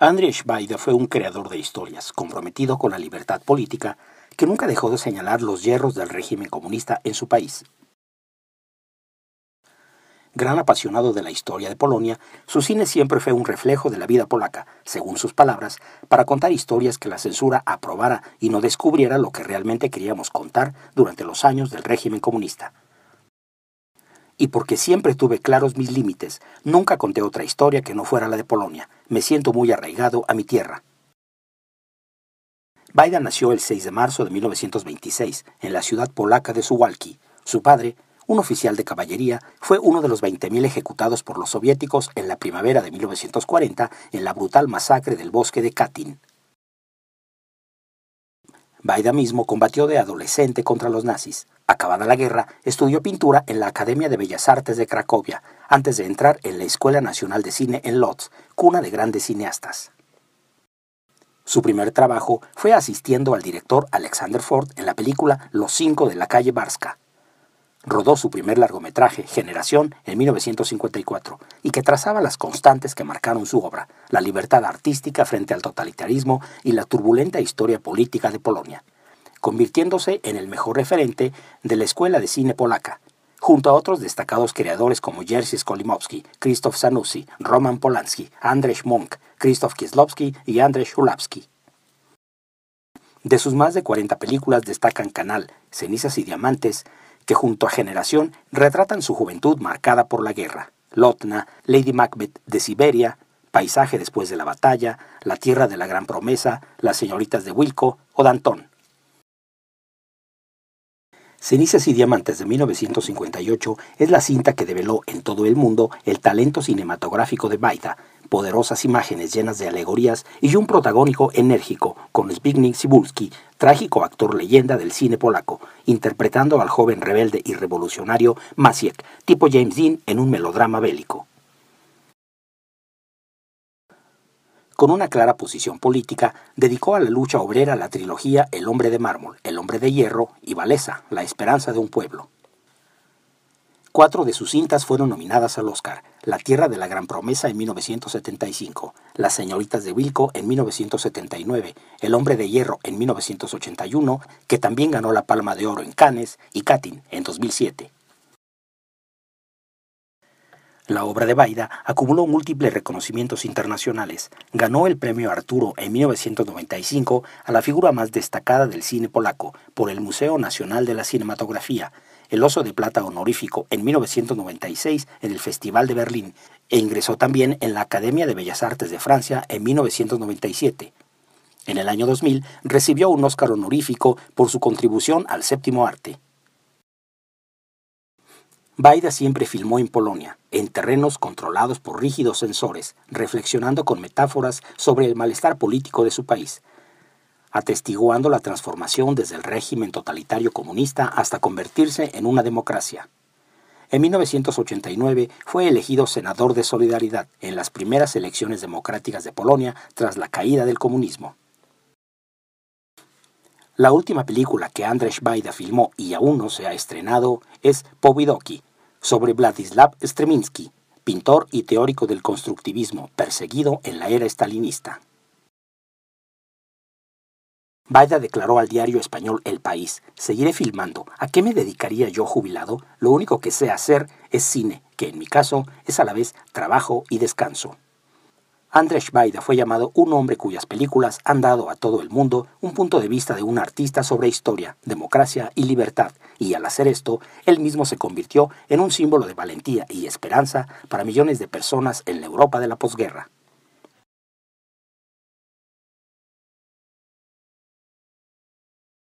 Andrzej Schweide fue un creador de historias, comprometido con la libertad política, que nunca dejó de señalar los hierros del régimen comunista en su país. Gran apasionado de la historia de Polonia, su cine siempre fue un reflejo de la vida polaca, según sus palabras, para contar historias que la censura aprobara y no descubriera lo que realmente queríamos contar durante los años del régimen comunista y porque siempre tuve claros mis límites. Nunca conté otra historia que no fuera la de Polonia. Me siento muy arraigado a mi tierra. Biden nació el 6 de marzo de 1926 en la ciudad polaca de Suwalki. Su padre, un oficial de caballería, fue uno de los 20.000 ejecutados por los soviéticos en la primavera de 1940 en la brutal masacre del bosque de Katyn. Baida mismo combatió de adolescente contra los nazis. Acabada la guerra, estudió pintura en la Academia de Bellas Artes de Cracovia, antes de entrar en la Escuela Nacional de Cine en Lodz, cuna de grandes cineastas. Su primer trabajo fue asistiendo al director Alexander Ford en la película Los Cinco de la calle Barska rodó su primer largometraje, Generación, en 1954, y que trazaba las constantes que marcaron su obra, la libertad artística frente al totalitarismo y la turbulenta historia política de Polonia, convirtiéndose en el mejor referente de la escuela de cine polaca, junto a otros destacados creadores como Jerzy Skolimowski, Krzysztof Zanussi, Roman Polanski, Andrzej Monk, Krzysztof Kieslowski y Andrzej Ulawski. De sus más de 40 películas destacan Canal, Cenizas y Diamantes, que junto a Generación retratan su juventud marcada por la guerra. Lotna, Lady Macbeth de Siberia, Paisaje después de la batalla, La tierra de la gran promesa, Las señoritas de Wilco o Danton. Cenizas y Diamantes de 1958 es la cinta que develó en todo el mundo el talento cinematográfico de Baida, poderosas imágenes llenas de alegorías y un protagónico enérgico con Zbigniew Sibulski, trágico actor leyenda del cine polaco, interpretando al joven rebelde y revolucionario Masiek, tipo James Dean en un melodrama bélico. Con una clara posición política, dedicó a la lucha obrera la trilogía El hombre de mármol, El hombre de hierro y Valesa, La esperanza de un pueblo. Cuatro de sus cintas fueron nominadas al Oscar, La Tierra de la Gran Promesa en 1975, Las Señoritas de Wilco en 1979, El Hombre de Hierro en 1981, que también ganó la Palma de Oro en Cannes, y Katyn en 2007. La obra de Baida acumuló múltiples reconocimientos internacionales. Ganó el premio Arturo en 1995 a la figura más destacada del cine polaco por el Museo Nacional de la Cinematografía el Oso de Plata honorífico en 1996 en el Festival de Berlín e ingresó también en la Academia de Bellas Artes de Francia en 1997. En el año 2000 recibió un Oscar honorífico por su contribución al séptimo arte. Baida siempre filmó en Polonia, en terrenos controlados por rígidos censores, reflexionando con metáforas sobre el malestar político de su país, atestiguando la transformación desde el régimen totalitario comunista hasta convertirse en una democracia. En 1989 fue elegido senador de Solidaridad en las primeras elecciones democráticas de Polonia tras la caída del comunismo. La última película que Andrzej Wajda filmó y aún no se ha estrenado es Povidoki, sobre Vladislav Streminski, pintor y teórico del constructivismo perseguido en la era stalinista. Baida declaró al diario español El País, seguiré filmando. ¿A qué me dedicaría yo jubilado? Lo único que sé hacer es cine, que en mi caso es a la vez trabajo y descanso. Andrés Baida fue llamado un hombre cuyas películas han dado a todo el mundo un punto de vista de un artista sobre historia, democracia y libertad, y al hacer esto, él mismo se convirtió en un símbolo de valentía y esperanza para millones de personas en la Europa de la posguerra.